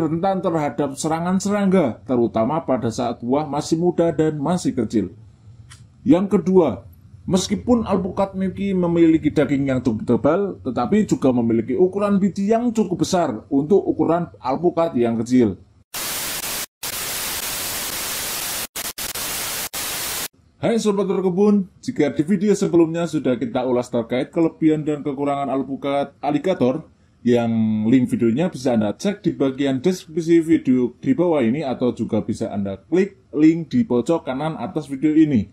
rentan terhadap serangan serangga, terutama pada saat buah masih muda dan masih kecil. Yang kedua, meskipun alpukat milky memiliki daging yang cukup tebal, tetapi juga memiliki ukuran biji yang cukup besar untuk ukuran alpukat yang kecil. Hai Sobat Berkebun, jika di video sebelumnya sudah kita ulas terkait kelebihan dan kekurangan alpukat aligator yang link videonya bisa Anda cek di bagian deskripsi video di bawah ini atau juga bisa Anda klik link di pojok kanan atas video ini.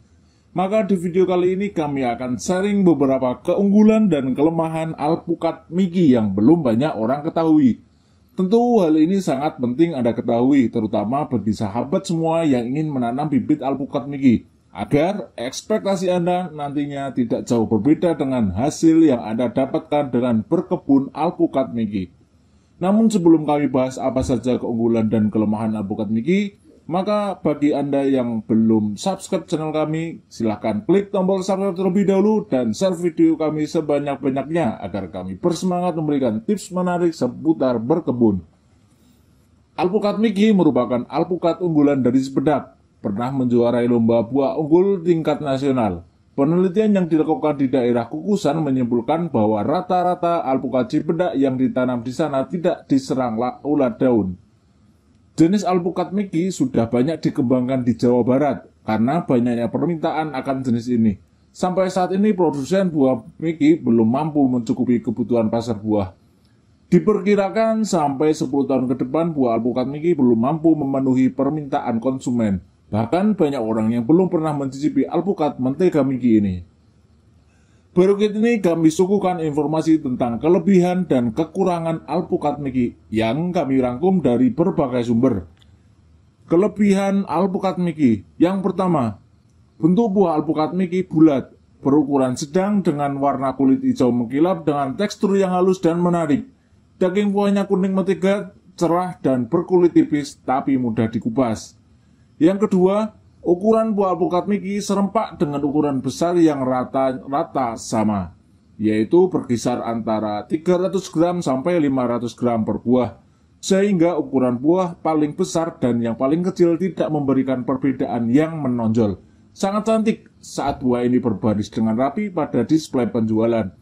Maka di video kali ini kami akan sharing beberapa keunggulan dan kelemahan alpukat Miki yang belum banyak orang ketahui. Tentu hal ini sangat penting Anda ketahui, terutama bagi sahabat semua yang ingin menanam bibit alpukat Miki agar ekspektasi Anda nantinya tidak jauh berbeda dengan hasil yang Anda dapatkan dengan berkebun alpukat Miki. Namun sebelum kami bahas apa saja keunggulan dan kelemahan alpukat Miki, maka bagi Anda yang belum subscribe channel kami, silahkan klik tombol subscribe terlebih dahulu dan share video kami sebanyak-banyaknya agar kami bersemangat memberikan tips menarik seputar berkebun. Alpukat Miki merupakan alpukat unggulan dari sepedak pernah menjuarai lomba buah unggul tingkat nasional. Penelitian yang dilakukan di daerah Kukusan menyimpulkan bahwa rata-rata alpukat cipedak yang ditanam di sana tidak diserang ulat daun. Jenis alpukat miki sudah banyak dikembangkan di Jawa Barat karena banyaknya permintaan akan jenis ini. Sampai saat ini produsen buah miki belum mampu mencukupi kebutuhan pasar buah. Diperkirakan sampai 10 tahun ke depan buah alpukat miki belum mampu memenuhi permintaan konsumen. Bahkan banyak orang yang belum pernah mencicipi alpukat mentega Miki ini. Berikut ini kami sukukan informasi tentang kelebihan dan kekurangan alpukat miki yang kami rangkum dari berbagai sumber. Kelebihan alpukat miki yang pertama, bentuk buah alpukat miki bulat, berukuran sedang dengan warna kulit hijau mengkilap dengan tekstur yang halus dan menarik. Daging buahnya kuning mentega, cerah dan berkulit tipis tapi mudah dikupas. Yang kedua, ukuran buah alpukat Miki serempak dengan ukuran besar yang rata-rata sama, yaitu berkisar antara 300 gram sampai 500 gram per buah, sehingga ukuran buah paling besar dan yang paling kecil tidak memberikan perbedaan yang menonjol. Sangat cantik saat buah ini berbaris dengan rapi pada display penjualan.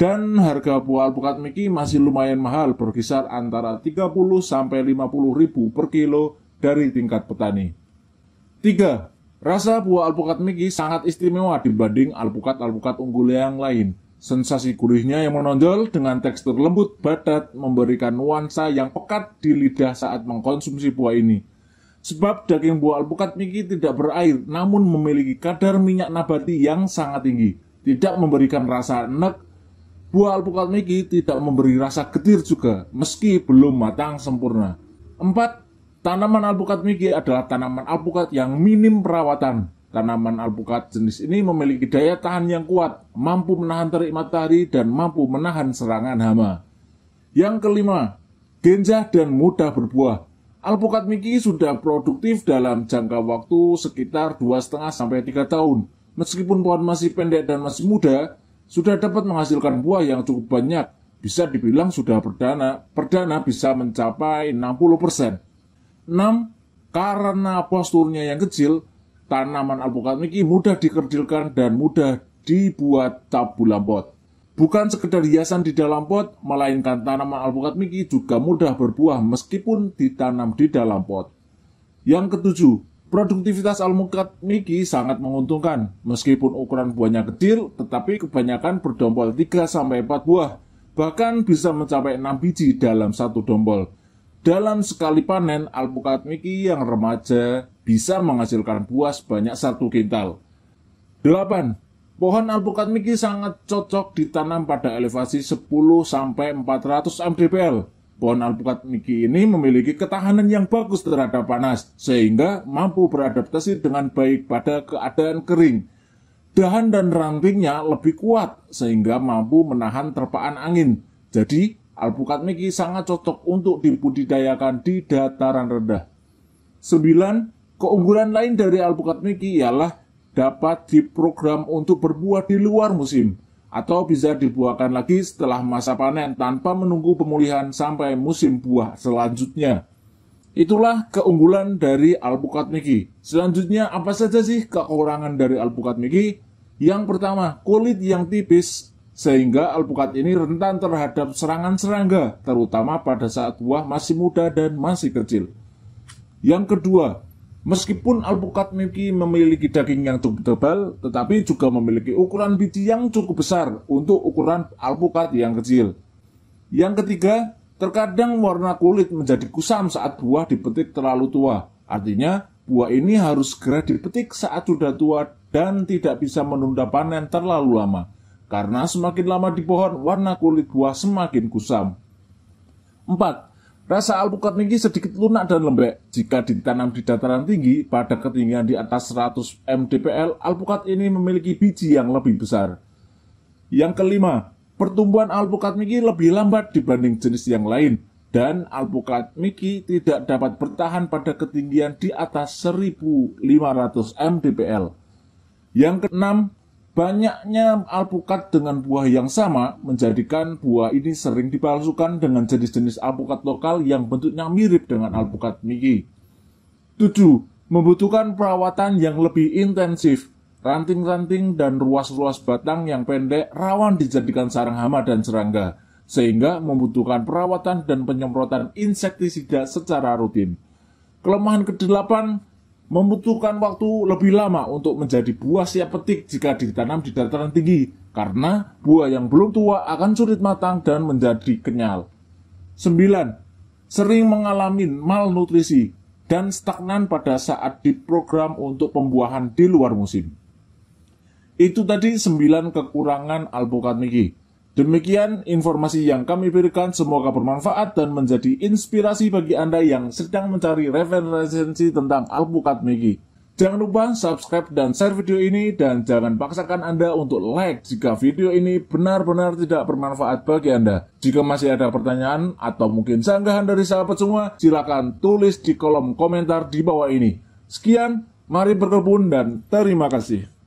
Dan harga buah alpukat Miki masih lumayan mahal, berkisar antara 30 sampai 50 ribu per kilo dari tingkat petani. 3. Rasa buah alpukat Miki sangat istimewa dibanding alpukat-alpukat unggul yang lain. Sensasi gurihnya yang menonjol dengan tekstur lembut badat memberikan nuansa yang pekat di lidah saat mengkonsumsi buah ini. Sebab daging buah alpukat Miki tidak berair namun memiliki kadar minyak nabati yang sangat tinggi. Tidak memberikan rasa enek, buah alpukat Miki tidak memberi rasa getir juga meski belum matang sempurna. 4. Tanaman alpukat miki adalah tanaman alpukat yang minim perawatan. Tanaman alpukat jenis ini memiliki daya tahan yang kuat, mampu menahan terik matahari dan mampu menahan serangan hama. Yang kelima, genjah dan mudah berbuah. Alpukat miki sudah produktif dalam jangka waktu sekitar 2,5 sampai 3 tahun. Meskipun pohon masih pendek dan masih muda, sudah dapat menghasilkan buah yang cukup banyak. Bisa dibilang sudah perdana, perdana bisa mencapai 60 persen. 6. Karena posturnya yang kecil, tanaman alpukat ini mudah dikerdilkan dan mudah dibuat tabulam pot. Bukan sekedar hiasan di dalam pot, melainkan tanaman alpukat miki juga mudah berbuah meskipun ditanam di dalam pot. Yang ketujuh, produktivitas alpukat miki sangat menguntungkan. Meskipun ukuran buahnya kecil, tetapi kebanyakan berdompol 3-4 buah, bahkan bisa mencapai 6 biji dalam satu dompol. Dalam sekali panen, alpukat Miki yang remaja bisa menghasilkan buah sebanyak satu kintal. 8. Pohon alpukat Miki sangat cocok ditanam pada elevasi 10 sampai 400 mdpl. Pohon alpukat Miki ini memiliki ketahanan yang bagus terhadap panas, sehingga mampu beradaptasi dengan baik pada keadaan kering. Dahan dan rantingnya lebih kuat, sehingga mampu menahan terpaan angin. Jadi, Alpukat Miki sangat cocok untuk dibudidayakan di dataran rendah. 9. Keunggulan lain dari alpukat Miki ialah dapat diprogram untuk berbuah di luar musim atau bisa dibuahkan lagi setelah masa panen tanpa menunggu pemulihan sampai musim buah selanjutnya. Itulah keunggulan dari alpukat Miki. Selanjutnya apa saja sih kekurangan dari alpukat Miki? Yang pertama, kulit yang tipis sehingga alpukat ini rentan terhadap serangan serangga, terutama pada saat buah masih muda dan masih kecil. Yang kedua, meskipun alpukat milki memiliki daging yang cukup tebal, tetapi juga memiliki ukuran biji yang cukup besar untuk ukuran alpukat yang kecil. Yang ketiga, terkadang warna kulit menjadi kusam saat buah dipetik terlalu tua. Artinya, buah ini harus segera dipetik saat sudah tua dan tidak bisa menunda panen terlalu lama. Karena semakin lama di pohon, warna kulit buah semakin kusam. 4. Rasa alpukat tinggi sedikit lunak dan lembek. Jika ditanam di dataran tinggi, pada ketinggian di atas 100 mdpl, alpukat ini memiliki biji yang lebih besar. Yang kelima, pertumbuhan alpukat miki lebih lambat dibanding jenis yang lain, dan alpukat miki tidak dapat bertahan pada ketinggian di atas 1500 mdpl. Yang keenam, Banyaknya alpukat dengan buah yang sama menjadikan buah ini sering dipalsukan dengan jenis-jenis alpukat lokal yang bentuknya mirip dengan alpukat Miki. 7. Membutuhkan perawatan yang lebih intensif. Ranting-ranting dan ruas-ruas batang yang pendek rawan dijadikan sarang hama dan serangga, sehingga membutuhkan perawatan dan penyemprotan insektisida secara rutin. Kelemahan kedelapan, membutuhkan waktu lebih lama untuk menjadi buah siap petik jika ditanam di dataran tinggi, karena buah yang belum tua akan sulit matang dan menjadi kenyal. 9. Sering mengalami malnutrisi dan stagnan pada saat diprogram untuk pembuahan di luar musim. Itu tadi 9 kekurangan alpukat Miki. Demikian informasi yang kami berikan, semoga bermanfaat dan menjadi inspirasi bagi Anda yang sedang mencari referensi tentang Alpukat Miki. Jangan lupa subscribe dan share video ini dan jangan paksakan Anda untuk like jika video ini benar-benar tidak bermanfaat bagi Anda. Jika masih ada pertanyaan atau mungkin sanggahan dari sahabat semua, silakan tulis di kolom komentar di bawah ini. Sekian, mari berkebun dan terima kasih.